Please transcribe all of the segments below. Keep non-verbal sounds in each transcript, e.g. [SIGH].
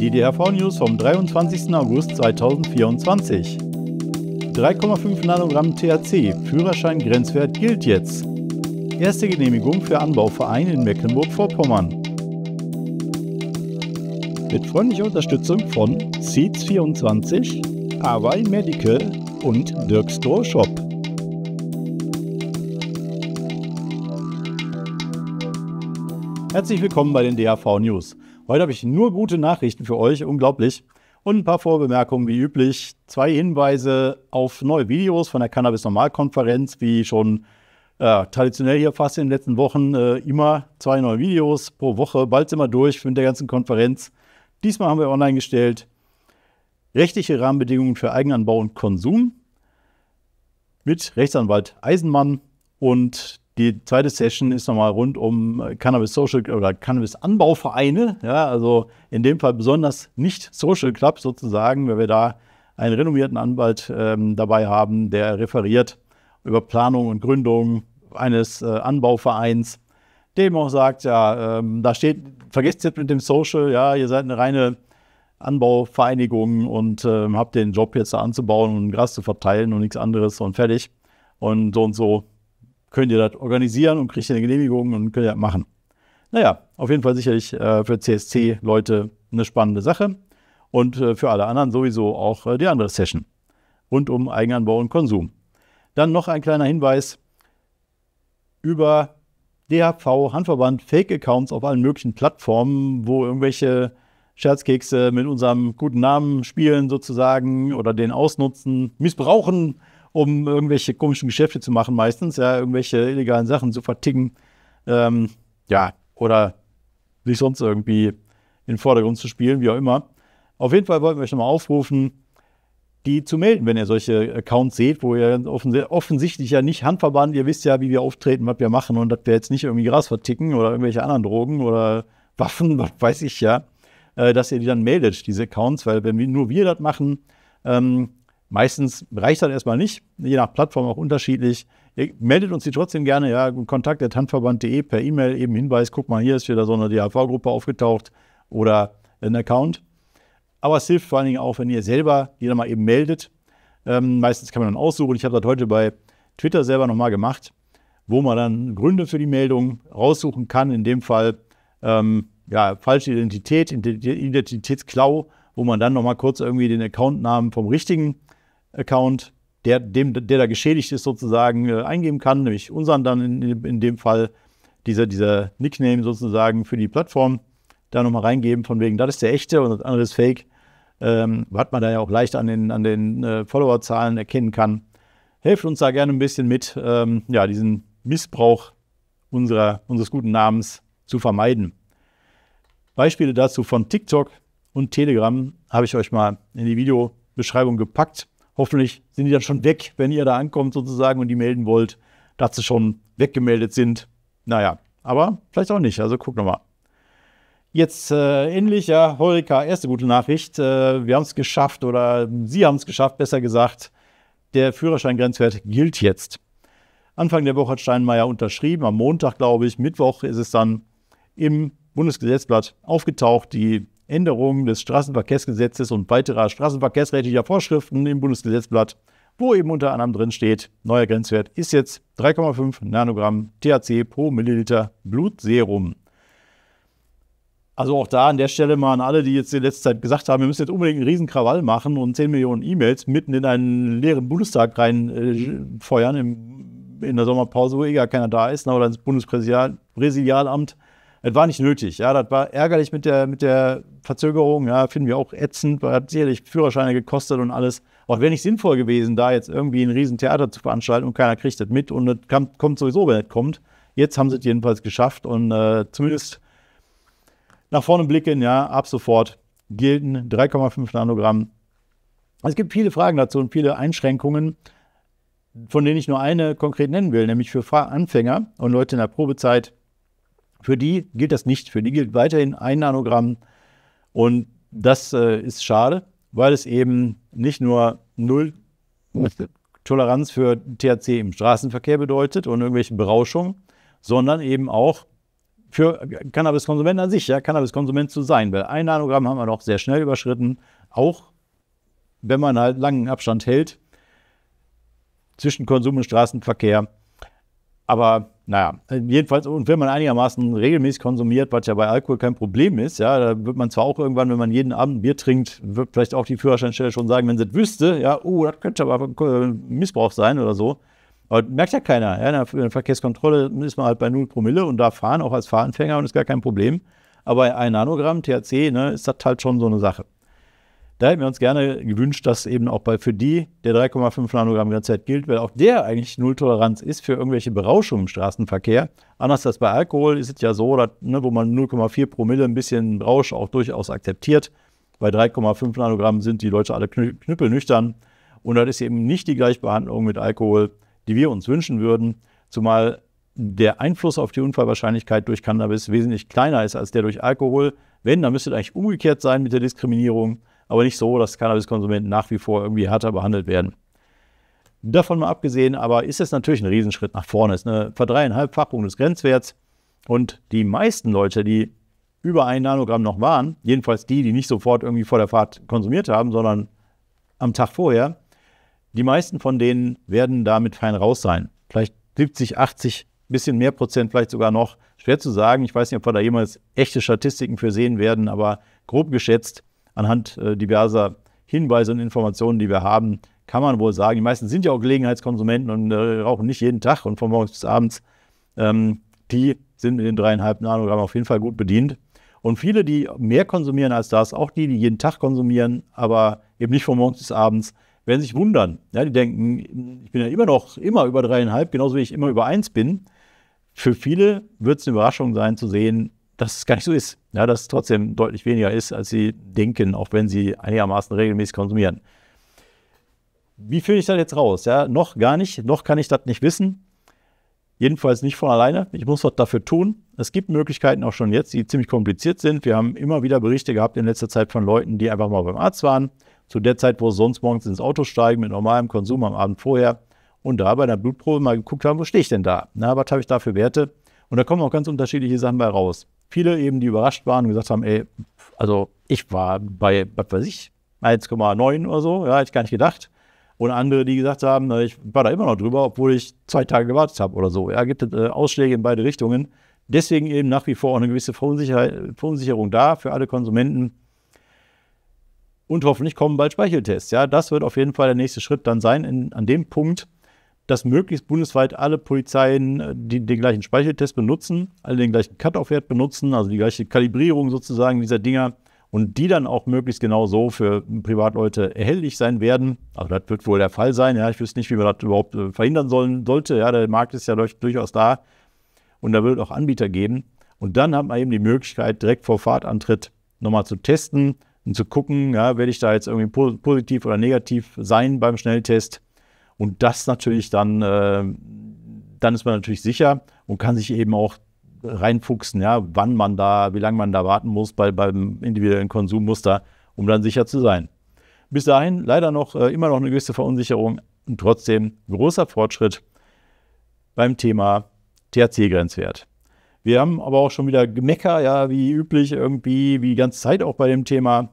Die DHV news vom 23. August 2024. 3,5 Nanogramm THC, Führerschein-Grenzwert gilt jetzt. Erste Genehmigung für Anbauverein in Mecklenburg-Vorpommern. Mit freundlicher Unterstützung von Seeds24, Hawaii Medical und Dirk Store Shop. Herzlich willkommen bei den DHV News. Heute habe ich nur gute Nachrichten für euch, unglaublich. Und ein paar Vorbemerkungen wie üblich. Zwei Hinweise auf neue Videos von der Cannabis Normalkonferenz, wie schon äh, traditionell hier fast in den letzten Wochen äh, immer zwei neue Videos pro Woche, bald sind wir durch mit der ganzen Konferenz. Diesmal haben wir online gestellt rechtliche Rahmenbedingungen für Eigenanbau und Konsum mit Rechtsanwalt Eisenmann und die zweite Session ist nochmal rund um äh, Cannabis Social oder Cannabis Anbauvereine. Ja, also in dem Fall besonders nicht Social Club sozusagen, weil wir da einen renommierten Anwalt ähm, dabei haben, der referiert über Planung und Gründung eines äh, Anbauvereins, dem auch sagt, ja, ähm, da steht, vergesst jetzt mit dem Social, ja, ihr seid eine reine Anbauvereinigung und äh, habt den Job jetzt da anzubauen und Gras zu verteilen und nichts anderes und fertig. Und so und so könnt ihr das organisieren und kriegt eine Genehmigung und könnt ihr das machen. Naja, auf jeden Fall sicherlich äh, für CSC-Leute eine spannende Sache und äh, für alle anderen sowieso auch äh, die andere Session rund um Eigenanbau und Konsum. Dann noch ein kleiner Hinweis über DHV, Handverband, Fake-Accounts auf allen möglichen Plattformen, wo irgendwelche Scherzkekse mit unserem guten Namen spielen sozusagen oder den ausnutzen, missbrauchen um irgendwelche komischen Geschäfte zu machen, meistens, ja, irgendwelche illegalen Sachen zu verticken. Ähm, ja, oder sich sonst irgendwie in den Vordergrund zu spielen, wie auch immer. Auf jeden Fall wollten wir euch nochmal aufrufen, die zu melden, wenn ihr solche Accounts seht, wo ihr offensichtlich ja nicht Handverband, ihr wisst ja, wie wir auftreten, was wir machen und dass wir jetzt nicht irgendwie Gras verticken oder irgendwelche anderen Drogen oder Waffen, [LAUGHS] was weiß ich ja, äh, dass ihr die dann meldet, diese Accounts, weil wenn wir, nur wir das machen, ähm, Meistens reicht das erstmal nicht, je nach Plattform auch unterschiedlich. Ihr meldet uns die trotzdem gerne, ja, kontakt.handverband.de per E-Mail eben Hinweis, guck mal, hier ist wieder so eine dhv gruppe aufgetaucht oder ein Account. Aber es hilft vor allen Dingen auch, wenn ihr selber jeder mal eben meldet. Ähm, meistens kann man dann aussuchen. Ich habe das heute bei Twitter selber nochmal gemacht, wo man dann Gründe für die Meldung raussuchen kann. In dem Fall ähm, ja, falsche Identität, Identitätsklau, wo man dann nochmal kurz irgendwie den Accountnamen vom richtigen Account, der, dem, der da geschädigt ist, sozusagen äh, eingeben kann, nämlich unseren dann in, in dem Fall, dieser, dieser Nickname sozusagen für die Plattform, da nochmal reingeben, von wegen, das ist der echte und das andere ist Fake, ähm, was man da ja auch leicht an den, an den äh, Followerzahlen erkennen kann. Helft uns da gerne ein bisschen mit, ähm, ja, diesen Missbrauch unserer, unseres guten Namens zu vermeiden. Beispiele dazu von TikTok und Telegram habe ich euch mal in die Videobeschreibung gepackt. Hoffentlich sind die dann schon weg, wenn ihr da ankommt sozusagen und die melden wollt, dass sie schon weggemeldet sind. Naja, aber vielleicht auch nicht. Also guck nochmal. Jetzt äh, endlich, ja, Heureka, erste gute Nachricht. Äh, wir haben es geschafft oder Sie haben es geschafft, besser gesagt. Der Führerscheingrenzwert gilt jetzt. Anfang der Woche hat Steinmeier unterschrieben, am Montag, glaube ich. Mittwoch ist es dann im Bundesgesetzblatt aufgetaucht. Die Änderungen des Straßenverkehrsgesetzes und weiterer straßenverkehrsrechtlicher Vorschriften im Bundesgesetzblatt, wo eben unter anderem drin steht, neuer Grenzwert ist jetzt 3,5 Nanogramm THC pro Milliliter Blutserum. Also auch da an der Stelle mal an alle, die jetzt in letzter Zeit gesagt haben, wir müssen jetzt unbedingt einen riesen Krawall machen und 10 Millionen E-Mails mitten in einen leeren Bundestag reinfeuern äh, in der Sommerpause, wo eh gar keiner da ist, oder ins Bundespräsidialamt. Das war nicht nötig. Ja, das war ärgerlich mit der, mit der Verzögerung. Ja, finden wir auch ätzend. Hat sicherlich Führerscheine gekostet und alles. Auch wäre nicht sinnvoll gewesen, da jetzt irgendwie ein Riesentheater zu veranstalten und keiner kriegt das mit. Und das kam, kommt sowieso, wenn das kommt. Jetzt haben sie es jedenfalls geschafft und äh, zumindest nach vorne blicken. Ja, ab sofort gelten 3,5 Nanogramm. Es gibt viele Fragen dazu und viele Einschränkungen von denen ich nur eine konkret nennen will, nämlich für Anfänger und Leute in der Probezeit für die gilt das nicht. Für die gilt weiterhin ein Nanogramm. Und das äh, ist schade, weil es eben nicht nur null Toleranz für THC im Straßenverkehr bedeutet und irgendwelche Berauschungen, sondern eben auch für Cannabiskonsumenten an sich, ja, Cannabiskonsument zu sein. Weil ein Nanogramm haben wir doch sehr schnell überschritten, auch wenn man halt langen Abstand hält zwischen Konsum und Straßenverkehr. Aber naja, jedenfalls, und wenn man einigermaßen regelmäßig konsumiert, was ja bei Alkohol kein Problem ist, ja, da wird man zwar auch irgendwann, wenn man jeden Abend ein Bier trinkt, wird vielleicht auch die Führerscheinstelle schon sagen, wenn sie das wüsste, ja, oh, das könnte aber äh, Missbrauch sein oder so. Aber das merkt ja keiner. Ja, in der Verkehrskontrolle ist man halt bei 0 Promille und da fahren, auch als Fahranfänger, und ist gar kein Problem. Aber ein Nanogramm THC ne, ist das halt schon so eine Sache. Da hätten wir uns gerne gewünscht, dass eben auch bei, für die der 3,5 Nanogramm Grenzwert gilt, weil auch der eigentlich Nulltoleranz ist für irgendwelche Berauschungen im Straßenverkehr. Anders als bei Alkohol ist es ja so, dass, ne, wo man 0,4 Promille ein bisschen Rausch auch durchaus akzeptiert. Bei 3,5 Nanogramm sind die Leute alle knüppelnüchtern. Und das ist eben nicht die Gleichbehandlung mit Alkohol, die wir uns wünschen würden. Zumal der Einfluss auf die Unfallwahrscheinlichkeit durch Cannabis wesentlich kleiner ist als der durch Alkohol. Wenn, dann müsste es eigentlich umgekehrt sein mit der Diskriminierung aber nicht so, dass Cannabiskonsumenten nach wie vor irgendwie härter behandelt werden. Davon mal abgesehen, aber ist es natürlich ein Riesenschritt nach vorne. Es ist eine verdreieinhalbfachung des Grenzwerts. Und die meisten Leute, die über ein Nanogramm noch waren, jedenfalls die, die nicht sofort irgendwie vor der Fahrt konsumiert haben, sondern am Tag vorher, die meisten von denen werden damit fein raus sein. Vielleicht 70, 80, bisschen mehr Prozent, vielleicht sogar noch. Schwer zu sagen. Ich weiß nicht, ob wir da jemals echte Statistiken für sehen werden, aber grob geschätzt anhand äh, diverser Hinweise und Informationen, die wir haben, kann man wohl sagen, die meisten sind ja auch Gelegenheitskonsumenten und äh, rauchen nicht jeden Tag und von morgens bis abends. Ähm, die sind mit den dreieinhalb Nanogramm auf jeden Fall gut bedient. Und viele, die mehr konsumieren als das, auch die, die jeden Tag konsumieren, aber eben nicht von morgens bis abends, werden sich wundern. Ja, die denken, ich bin ja immer noch immer über dreieinhalb, genauso wie ich immer über eins bin. Für viele wird es eine Überraschung sein zu sehen, dass es gar nicht so ist ja, das trotzdem deutlich weniger ist, als sie denken, auch wenn sie einigermaßen regelmäßig konsumieren. Wie führe ich das jetzt raus? Ja, noch gar nicht, noch kann ich das nicht wissen. Jedenfalls nicht von alleine. Ich muss was dafür tun. Es gibt Möglichkeiten auch schon jetzt, die ziemlich kompliziert sind. Wir haben immer wieder Berichte gehabt in letzter Zeit von Leuten, die einfach mal beim Arzt waren, zu der Zeit, wo sie sonst morgens ins Auto steigen, mit normalem Konsum am Abend vorher und da bei einer Blutprobe mal geguckt haben, wo stehe ich denn da? Na, was habe ich da für Werte? Und da kommen auch ganz unterschiedliche Sachen bei raus viele eben, die überrascht waren und gesagt haben, ey, also ich war bei, was weiß ich, 1,9 oder so, ja, hätte ich gar nicht gedacht. Und andere, die gesagt haben, ich war da immer noch drüber, obwohl ich zwei Tage gewartet habe oder so. Ja, gibt äh, Ausschläge in beide Richtungen. Deswegen eben nach wie vor auch eine gewisse Verunsicherung, Verunsicherung da für alle Konsumenten. Und hoffentlich kommen bald Speicheltests. Ja, das wird auf jeden Fall der nächste Schritt dann sein, in, an dem Punkt, dass möglichst bundesweit alle Polizeien äh, die, den gleichen Speicheltest benutzen, alle den gleichen Cut-Off-Wert benutzen, also die gleiche Kalibrierung sozusagen dieser Dinger und die dann auch möglichst genau so für Privatleute erhältlich sein werden. Also das wird wohl der Fall sein. Ja, ich wüsste nicht, wie man das überhaupt äh, verhindern sollen, sollte. Ja, der Markt ist ja durch, durchaus da und da wird auch Anbieter geben. Und dann hat man eben die Möglichkeit, direkt vor Fahrtantritt nochmal zu testen und zu gucken, ja, werde ich da jetzt irgendwie positiv oder negativ sein beim Schnelltest. Und das natürlich dann, äh, dann ist man natürlich sicher und kann sich eben auch reinfuchsen, ja, wann man da, wie lange man da warten muss bei, beim individuellen Konsummuster, um dann sicher zu sein. Bis dahin leider noch äh, immer noch eine gewisse Verunsicherung und trotzdem großer Fortschritt beim Thema THC-Grenzwert. Wir haben aber auch schon wieder Gemecker, ja, wie üblich irgendwie, wie die ganze Zeit auch bei dem Thema.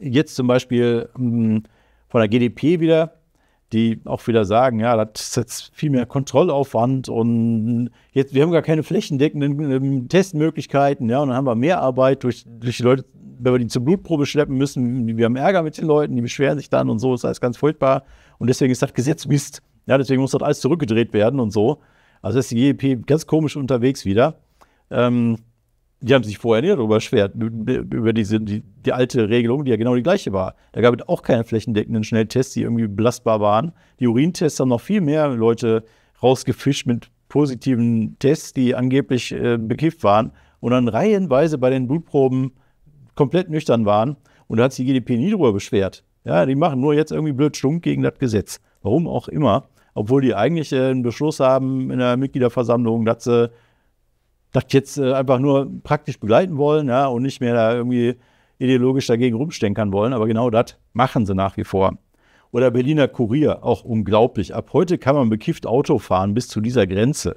Jetzt zum Beispiel mh, hm, von der GDP wieder die auch wieder sagen, ja, das ist jetzt viel mehr Kontrollaufwand und jetzt, wir haben gar keine flächendeckenden ähm, Testmöglichkeiten, ja, und dann haben wir mehr Arbeit durch, durch die Leute, wenn wir die zur Blutprobe schleppen müssen, wir haben Ärger mit den Leuten, die beschweren sich dann und so, ist alles ganz furchtbar. Und deswegen ist das Gesetz Mist. Ja, deswegen muss das alles zurückgedreht werden und so. Also ist die GEP e ganz komisch unterwegs wieder. Ähm, die haben sich vorher nicht darüber beschwert, über diese, die, die, alte Regelung, die ja genau die gleiche war. Da gab es auch keine flächendeckenden Schnelltests, die irgendwie belastbar waren. Die Urintests haben noch viel mehr Leute rausgefischt mit positiven Tests, die angeblich äh, bekifft waren und dann reihenweise bei den Blutproben komplett nüchtern waren. Und da hat sich die GDP nie darüber beschwert. Ja, die machen nur jetzt irgendwie blöd stumm gegen das Gesetz. Warum auch immer. Obwohl die eigentlich äh, einen Beschluss haben in der Mitgliederversammlung, dass sie das jetzt äh, einfach nur praktisch begleiten wollen ja, und nicht mehr da irgendwie ideologisch dagegen rumstenkern wollen. Aber genau das machen sie nach wie vor. Oder Berliner Kurier, auch unglaublich. Ab heute kann man bekifft Auto fahren bis zu dieser Grenze.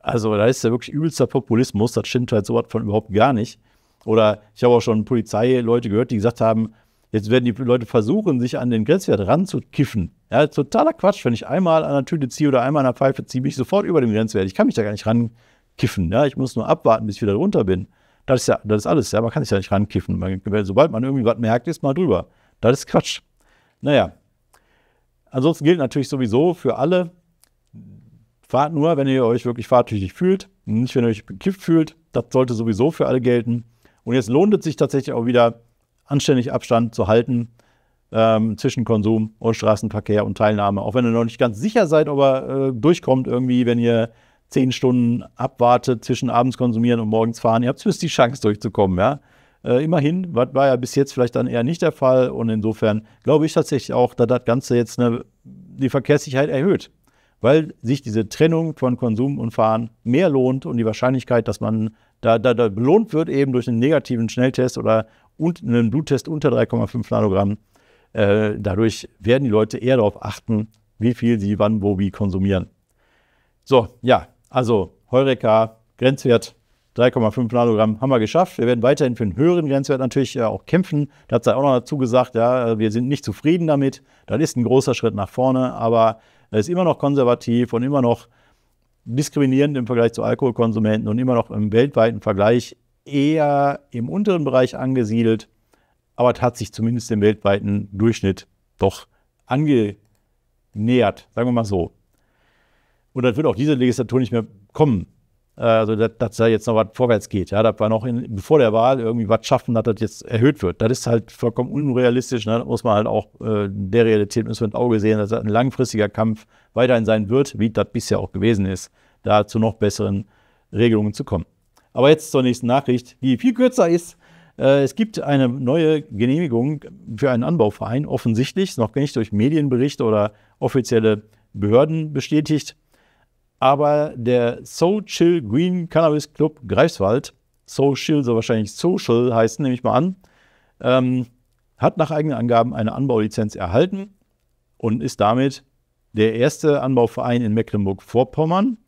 Also da ist ja wirklich übelster Populismus. Das stimmt halt sowas von überhaupt gar nicht. Oder ich habe auch schon Polizeileute gehört, die gesagt haben, jetzt werden die Leute versuchen, sich an den Grenzwert ranzukiffen. Ja, totaler Quatsch. Wenn ich einmal an der Tüte ziehe oder einmal an der Pfeife ziehe, bin ich sofort über dem Grenzwert. Ich kann mich da gar nicht ran rankiffen. Ja? Ich muss nur abwarten, bis ich wieder runter bin. Das ist ja, das ist alles. Ja? Man kann sich ja nicht rankiffen. Man, sobald man irgendwie was merkt, ist mal drüber. Das ist Quatsch. Naja. Ansonsten gilt natürlich sowieso für alle, fahrt nur, wenn ihr euch wirklich fahrtüchtig fühlt, nicht wenn ihr euch gekifft fühlt. Das sollte sowieso für alle gelten. Und jetzt lohnt es sich tatsächlich auch wieder, anständig Abstand zu halten ähm, zwischen Konsum und Straßenverkehr und Teilnahme. Auch wenn ihr noch nicht ganz sicher seid, ob er äh, durchkommt irgendwie, wenn ihr zehn Stunden abwartet zwischen abends konsumieren und morgens fahren. Ihr habt zumindest die Chance durchzukommen, ja. Äh, immerhin, was war ja bis jetzt vielleicht dann eher nicht der Fall und insofern glaube ich tatsächlich auch, dass das Ganze jetzt eine, die Verkehrssicherheit erhöht, weil sich diese Trennung von Konsum und Fahren mehr lohnt und die Wahrscheinlichkeit, dass man da, da, da belohnt wird eben durch einen negativen Schnelltest oder und einen Bluttest unter 3,5 Nanogramm, äh, dadurch werden die Leute eher darauf achten, wie viel sie wann, wo, wie konsumieren. So, ja, also Heureka, Grenzwert 3,5 Nanogramm haben wir geschafft. Wir werden weiterhin für einen höheren Grenzwert natürlich äh, auch kämpfen. Da hat er auch noch dazu gesagt, ja, äh, wir sind nicht zufrieden damit. Das ist ein großer Schritt nach vorne, aber er ist immer noch konservativ und immer noch diskriminierend im Vergleich zu Alkoholkonsumenten und immer noch im weltweiten Vergleich eher im unteren Bereich angesiedelt. Aber es hat sich zumindest dem weltweiten Durchschnitt doch angenähert, sagen wir mal so. Und das wird auch diese Legislatur nicht mehr kommen. Äh, also, dass, dass da jetzt noch was vorwärts geht. Ja, das war noch in, bevor der Wahl irgendwie was schaffen, dass das jetzt erhöht wird. Das ist halt vollkommen unrealistisch. Ne? Da muss man halt auch äh, der Realität müssen wir ins Auge sehen, dass das ein langfristiger Kampf weiterhin sein wird, wie das bisher auch gewesen ist, da zu noch besseren Regelungen zu kommen. Aber jetzt zur nächsten Nachricht, die viel kürzer ist. Äh, es gibt eine neue Genehmigung für einen Anbauverein, offensichtlich, noch nicht durch Medienberichte oder offizielle Behörden bestätigt aber der So Chill Green Cannabis Club Greifswald, Social soll wahrscheinlich Social heißen, nehme ich mal an, ähm, hat nach eigenen Angaben eine Anbaulizenz erhalten und ist damit der erste Anbauverein in Mecklenburg-Vorpommern,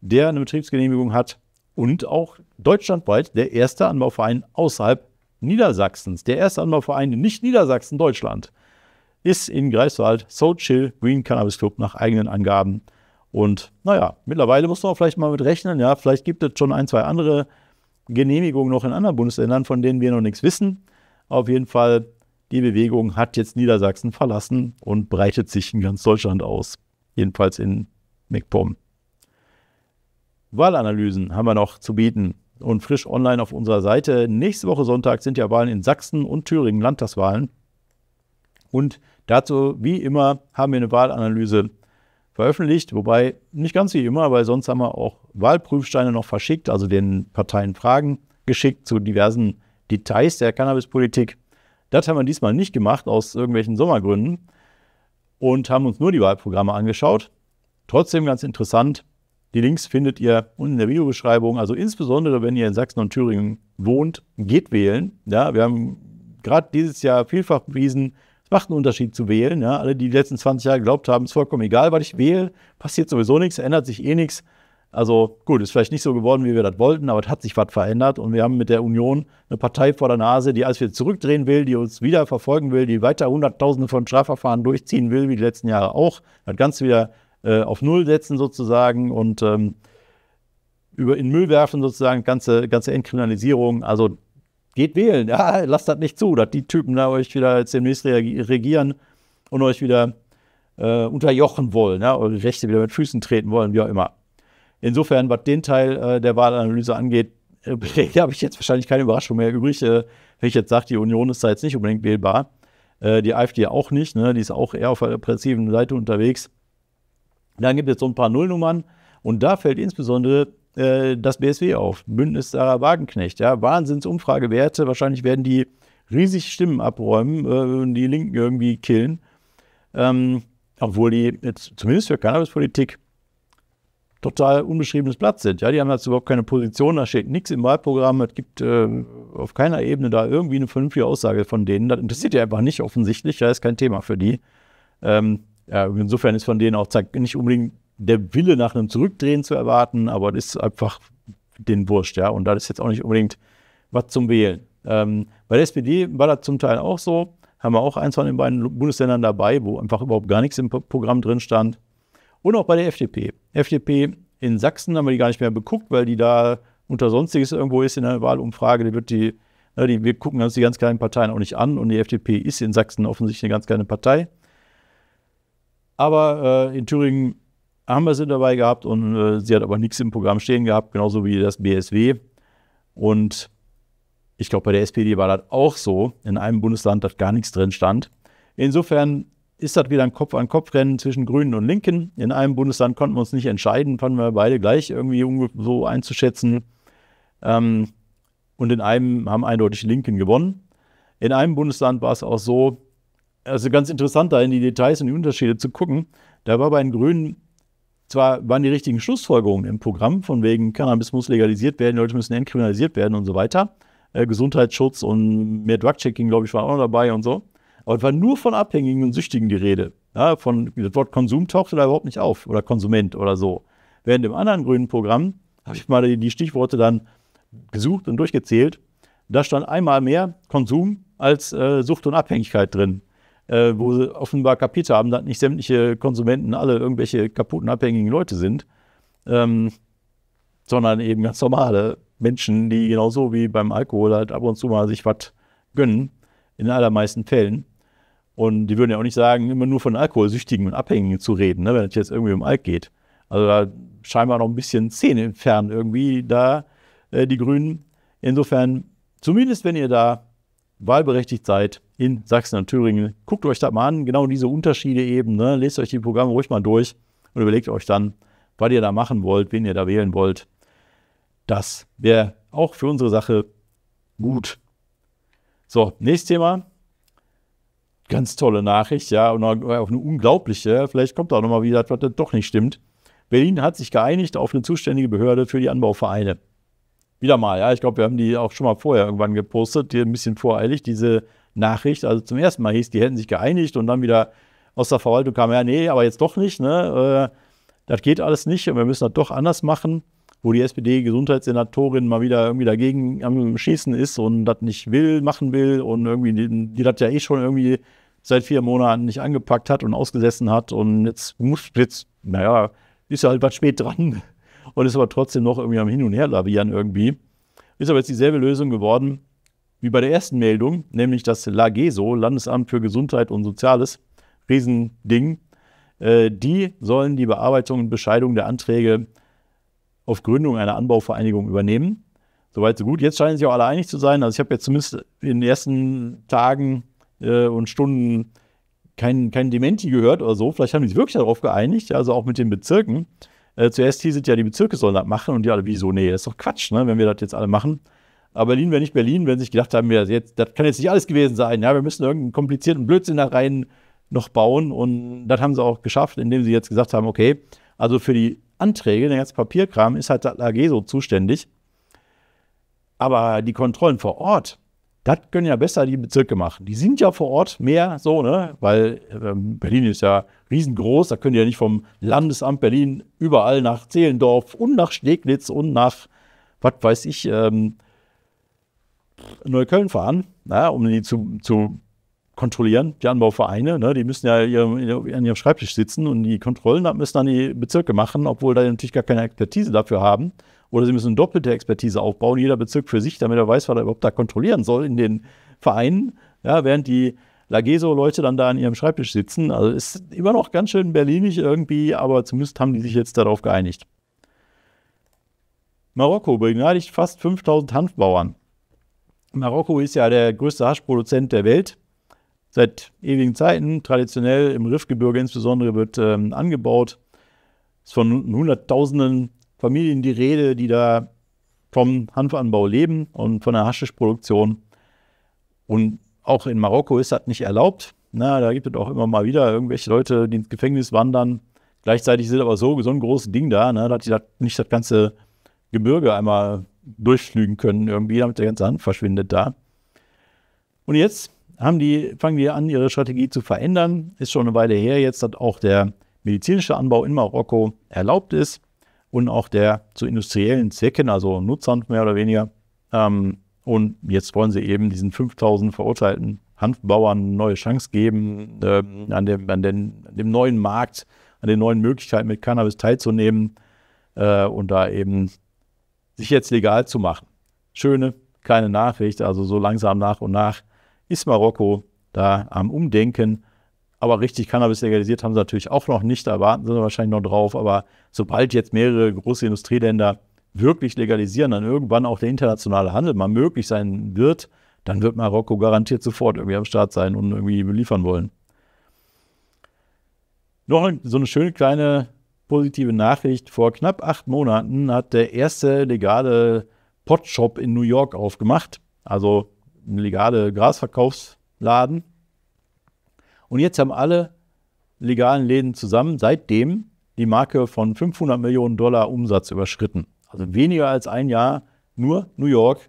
der eine Betriebsgenehmigung hat und auch deutschlandweit der erste Anbauverein außerhalb Niedersachsens. Der erste Anbauverein in nicht Niedersachsen, Deutschland, ist in Greifswald So Chill Green Cannabis Club nach eigenen Angaben und naja, mittlerweile muss man auch vielleicht mal mit rechnen, ja, vielleicht gibt es schon ein, zwei andere Genehmigungen noch in anderen Bundesländern, von denen wir noch nichts wissen. Auf jeden Fall, die Bewegung hat jetzt Niedersachsen verlassen und breitet sich in ganz Deutschland aus. Jedenfalls in MacPom. Wahlanalysen haben wir noch zu bieten und frisch online auf unserer Seite. Nächste Woche Sonntag sind ja Wahlen in Sachsen und Thüringen, Landtagswahlen. Und dazu, wie immer, haben wir eine Wahlanalyse veröffentlicht, wobei nicht ganz wie immer, weil sonst haben wir auch Wahlprüfsteine noch verschickt, also den Parteien Fragen geschickt zu diversen Details der Cannabispolitik. Das haben wir diesmal nicht gemacht aus irgendwelchen Sommergründen und haben uns nur die Wahlprogramme angeschaut. Trotzdem ganz interessant. Die Links findet ihr unten in der Videobeschreibung. Also insbesondere, wenn ihr in Sachsen und Thüringen wohnt, geht wählen. Ja, wir haben gerade dieses Jahr vielfach bewiesen, macht einen Unterschied zu wählen. Ja? Alle, die die letzten 20 Jahre geglaubt haben, ist vollkommen egal, weil ich wähle, passiert sowieso nichts, ändert sich eh nichts. Also gut, ist vielleicht nicht so geworden, wie wir das wollten, aber es hat sich was verändert und wir haben mit der Union eine Partei vor der Nase, die alles wieder zurückdrehen will, die uns wieder verfolgen will, die weiter Hunderttausende von Strafverfahren durchziehen will, wie die letzten Jahre auch. Das Ganze wieder äh, auf Null setzen sozusagen und ähm, über in Müll werfen sozusagen, ganze, ganze Entkriminalisierung. Also geht wählen. Ja, lasst das nicht zu, dass die Typen da euch wieder jetzt demnächst regieren und euch wieder äh, unterjochen wollen, ja, eure Rechte wieder mit Füßen treten wollen, wie auch immer. Insofern, was den Teil äh, der Wahlanalyse angeht, äh, [LAUGHS] habe ich jetzt wahrscheinlich keine Überraschung mehr übrig, Äh, wenn ich jetzt sage, die Union ist da jetzt nicht unbedingt wählbar. äh, die AfD auch nicht, ne? die ist auch eher auf der repressiven Seite unterwegs. Dann gibt es so ein paar Nullnummern und da fällt insbesondere äh, das BSW auf. Bündnis Sarah Wagenknecht, ja, Wahnsinnsumfragewerte. Wahrscheinlich werden die riesig Stimmen abräumen äh, und die Linken irgendwie killen. Ähm, obwohl die jetzt zumindest für Cannabispolitik total unbeschriebenes Blatt sind. Ja, die haben jetzt überhaupt keine Position, da steht nichts im Wahlprogramm, es gibt äh, auf keiner Ebene da irgendwie eine vernünftige Aussage von denen. Das interessiert ja einfach nicht offensichtlich, da ist kein Thema für die. Ähm, ja, insofern ist von denen auch nicht unbedingt der Wille nach einem Zurückdrehen zu erwarten, aber das ist einfach den Wurscht, ja. Und da ist jetzt auch nicht unbedingt was zum Wählen. Ähm, bei der SPD war das zum Teil auch so. Haben wir auch eins von den beiden Bundesländern dabei, wo einfach überhaupt gar nichts im Programm drin stand. Und auch bei der FDP. FDP in Sachsen haben wir die gar nicht mehr beguckt, weil die da unter Sonstiges irgendwo ist in der Wahlumfrage. Die wird die, na, ne, die, wir gucken uns die ganz kleinen Parteien auch nicht an. Und die FDP ist in Sachsen offensichtlich eine ganz kleine Partei. Aber äh, in Thüringen haben wir sie dabei gehabt und äh, sie hat aber nichts im Programm stehen gehabt, genauso wie das BSW. Und ich glaube, bei der SPD war das auch so, in einem Bundesland, dass gar nichts drin stand. Insofern ist das wieder ein Kopf-an-Kopf-Rennen zwischen Grünen und Linken. In einem Bundesland konnten wir uns nicht entscheiden, fanden wir beide gleich irgendwie so einzuschätzen. Ähm, und in einem haben eindeutig Linken gewonnen. In einem Bundesland war es auch so, also ganz interessant, da in die Details und die Unterschiede zu gucken. Da war bei den Grünen zwar waren die richtigen Schlussfolgerungen im Programm, von wegen Cannabis muss legalisiert werden, Leute müssen entkriminalisiert werden und so weiter. Äh, Gesundheitsschutz und mehr Drug-Checking, glaube ich, war auch noch dabei und so. Aber es war nur von Abhängigen und Süchtigen die Rede. Ja, von, das Wort Konsum tauchte da überhaupt nicht auf oder Konsument oder so. Während im anderen grünen Programm habe ich mal die, die Stichworte dann gesucht und durchgezählt. Da stand einmal mehr Konsum als äh, Sucht und Abhängigkeit drin äh, wo sie offenbar kapiert haben, dass nicht sämtliche Konsumenten alle irgendwelche kaputten, abhängigen Leute sind, ähm, sondern eben ganz normale Menschen, die genauso wie beim Alkohol halt ab und zu mal sich was gönnen, in allermeisten Fällen. Und die würden ja auch nicht sagen, immer nur von Alkoholsüchtigen und Abhängigen zu reden, ne, wenn es jetzt irgendwie um Alk geht. Also da scheinbar noch ein bisschen Szene entfernt irgendwie da äh, die Grünen. Insofern, zumindest wenn ihr da wahlberechtigt seid, in Sachsen und Thüringen. Guckt euch das mal an, genau diese Unterschiede eben. Ne? Lest euch die Programme ruhig mal durch und überlegt euch dann, was ihr da machen wollt, wen ihr da wählen wollt. Das wäre auch für unsere Sache gut. So, nächstes Thema. Ganz tolle Nachricht, ja, und auch eine unglaubliche. Vielleicht kommt da auch nochmal wieder, was doch nicht stimmt. Berlin hat sich geeinigt auf eine zuständige Behörde für die Anbauvereine. Wieder mal, ja, ich glaube, wir haben die auch schon mal vorher irgendwann gepostet, die ein bisschen voreilig, diese Nachricht. Also zum ersten Mal hieß, die hätten sich geeinigt und dann wieder aus der Verwaltung kam, ja, nee, aber jetzt doch nicht, ne? Äh, das geht alles nicht und wir müssen das doch anders machen, wo die SPD-Gesundheitssenatorin mal wieder irgendwie dagegen am Schießen ist und das nicht will, machen will und irgendwie, die, die das ja eh schon irgendwie seit vier Monaten nicht angepackt hat und ausgesessen hat und jetzt muss, jetzt, naja, ist ja halt was spät dran und ist aber trotzdem noch irgendwie am Hin und Her lavieren irgendwie. Ist aber jetzt dieselbe Lösung geworden wie bei der ersten Meldung, nämlich das LAGESO, Landesamt für Gesundheit und Soziales, Riesending, äh, die sollen die Bearbeitung und Bescheidung der Anträge auf Gründung einer Anbauvereinigung übernehmen. Soweit so gut. Jetzt scheinen sich auch alle einig zu sein. Also ich habe jetzt zumindest in den ersten Tagen äh, und Stunden kein, kein Dementi gehört oder so. Vielleicht haben die sich wirklich darauf geeinigt, also auch mit den Bezirken. Äh, zuerst hieß es ja, die Bezirke sollen das machen und die alle, wieso? Nee, das ist doch Quatsch, ne, wenn wir das jetzt alle machen. Aber Berlin wäre nicht Berlin, wenn sie sich gedacht haben, ja, jetzt, das kann jetzt nicht alles gewesen sein. Ja, wir müssen irgendeinen komplizierten Blödsinn da rein noch bauen. Und das haben sie auch geschafft, indem sie jetzt gesagt haben, okay, also für die Anträge, der ganze Papierkram, ist halt das AG so zuständig. Aber die Kontrollen vor Ort, das können ja besser die Bezirke machen. Die sind ja vor Ort mehr so, ne? Weil ähm, Berlin ist ja riesengroß, da können die ja nicht vom Landesamt Berlin überall nach Zehlendorf und nach Steglitz und nach, was weiß ich, ähm, Neukölln fahren, na, um die zu, zu kontrollieren, die Anbauvereine. Ne, die müssen ja an ihrem Schreibtisch sitzen und die Kontrollen müssen dann die Bezirke machen, obwohl da natürlich gar keine Expertise dafür haben. Oder sie müssen eine doppelte Expertise aufbauen, jeder Bezirk für sich, damit er weiß, was er überhaupt da kontrollieren soll in den Vereinen. Ja, während die Lageso-Leute dann da an ihrem Schreibtisch sitzen. Also ist immer noch ganz schön berlinisch irgendwie, aber zumindest haben die sich jetzt darauf geeinigt. Marokko begnadigt fast 5000 Hanfbauern. Marokko ist ja der größte Haschproduzent der Welt. Seit ewigen Zeiten, traditionell im Rifgebirge insbesondere, wird ähm, angebaut. Es ist von hunderttausenden Familien die Rede, die da vom Hanfanbau leben und von der Haschischproduktion. Und auch in Marokko ist das nicht erlaubt. Na, da gibt es auch immer mal wieder irgendwelche Leute, die ins Gefängnis wandern. Gleichzeitig sind aber so, so ein großes Ding da, ne, dass die das nicht das ganze Gebirge einmal durchflügen können irgendwie, damit der ganze Hand verschwindet da. Und jetzt haben die, fangen die an, ihre Strategie zu verändern. Ist schon eine Weile her jetzt, dass auch der medizinische Anbau in Marokko erlaubt ist und auch der zu industriellen Zwecken, also Nutzhanf mehr oder weniger. Ähm, und jetzt wollen sie eben diesen 5000 verurteilten Hanfbauern eine neue Chance geben, äh, an, dem, an, den, an dem neuen Markt, an den neuen Möglichkeiten mit Cannabis teilzunehmen äh, und da eben sich jetzt legal zu machen. Schöne, kleine Nachricht, also so langsam nach und nach ist Marokko da am Umdenken. Aber richtig Cannabis legalisiert haben sie natürlich auch noch nicht, da warten sie wahrscheinlich noch drauf. Aber sobald jetzt mehrere große Industrieländer wirklich legalisieren, dann irgendwann auch der internationale Handel mal möglich sein wird, dann wird Marokko garantiert sofort irgendwie am Start sein und irgendwie beliefern wollen. Noch so eine schöne kleine positive Nachricht. Vor knapp acht Monaten hat der erste legale Potshop in New York aufgemacht. Also ein legale Grasverkaufsladen. Und jetzt haben alle legalen Läden zusammen seitdem die Marke von 500 Millionen Dollar Umsatz überschritten. Also weniger als ein Jahr nur New York,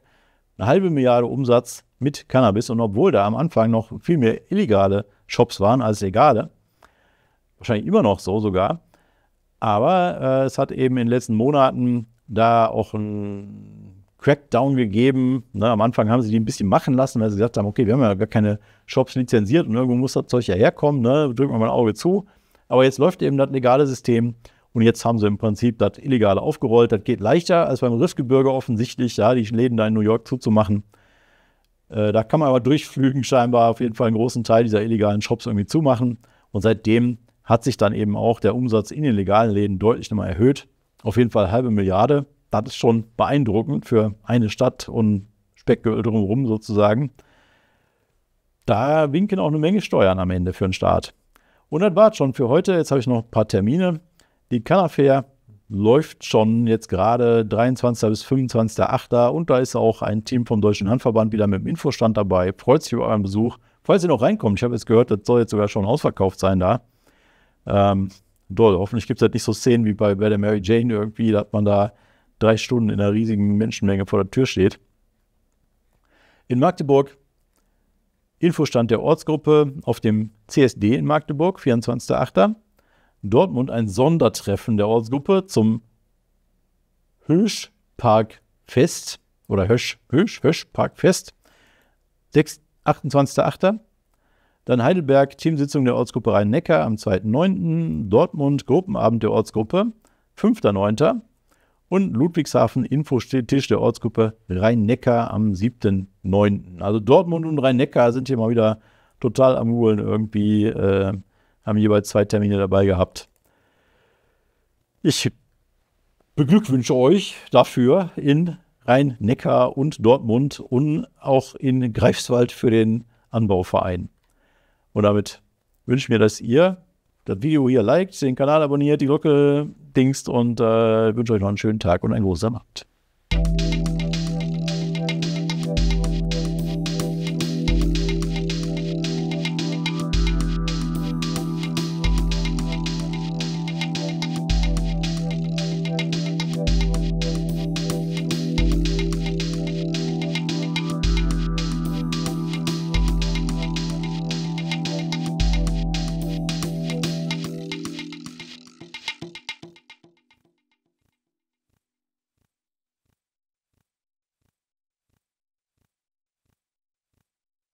eine halbe Milliarde Umsatz mit Cannabis. Und obwohl da am Anfang noch viel mehr illegale Shops waren als legale, wahrscheinlich immer noch so sogar, aber äh, es hat eben in den letzten Monaten da auch ein Crackdown gegeben. Ne, am Anfang haben sie die ein bisschen machen lassen, weil sie gesagt haben, okay, wir haben ja gar keine Shops lizenziert und irgendwo muss das Zeug ja herkommen, ne, drücken wir mal ein Auge zu. Aber jetzt läuft eben das legale System und jetzt haben sie im Prinzip das Illegale aufgerollt. Das geht leichter als beim Riffgebirge offensichtlich, ja, die Läden da in New York zuzumachen. Äh, da kann man aber durchflügen scheinbar auf jeden Fall einen großen Teil dieser illegalen Shops irgendwie zumachen. Und seitdem hat sich dann eben auch der Umsatz in den legalen Läden deutlich nochmal erhöht. Auf jeden Fall halbe Milliarde. Das ist schon beeindruckend für eine Stadt und Speckgürtel drumherum sozusagen. Da winken auch eine Menge Steuern am Ende für den Staat. Und das war's schon für heute. Jetzt habe ich noch ein paar Termine. Die Canafair läuft schon jetzt gerade 23. bis 25.8. Und da ist auch ein Team vom Deutschen Handverband wieder mit dem Infostand dabei. Freut sich über euren Besuch. Falls ihr noch reinkommt, ich habe jetzt gehört, das soll jetzt sogar schon ausverkauft sein da. Ähm, dort, hoffentlich gibt es halt nicht so Szenen wie bei, bei der Mary Jane irgendwie, dass man da drei Stunden in einer riesigen Menschenmenge vor der Tür steht. In Magdeburg, Infostand der Ortsgruppe auf dem CSD in Magdeburg, 24.08. Dortmund ein Sondertreffen der Ortsgruppe zum Höschparkfest oder Hösch, Hösch, Höschparkfest, 28.08. Dann Heidelberg, Teamsitzung der Ortsgruppe Rhein-Neckar am 2.9. Dortmund, Gruppenabend der Ortsgruppe, 5.9. Und Ludwigshafen, Infostisch der Ortsgruppe Rhein-Neckar am 7.9. Also Dortmund und Rhein-Neckar sind hier mal wieder total am Ruhlen irgendwie, äh, haben jeweils zwei Termine dabei gehabt. Ich beglückwünsche euch dafür in Rhein-Neckar und Dortmund und auch in Greifswald für den Anbauverein. Und damit wünsche ich mir, dass ihr das Video hier liked, den Kanal abonniert, die Glocke dingst und äh, wünsche euch noch einen schönen Tag und einen großen Abend.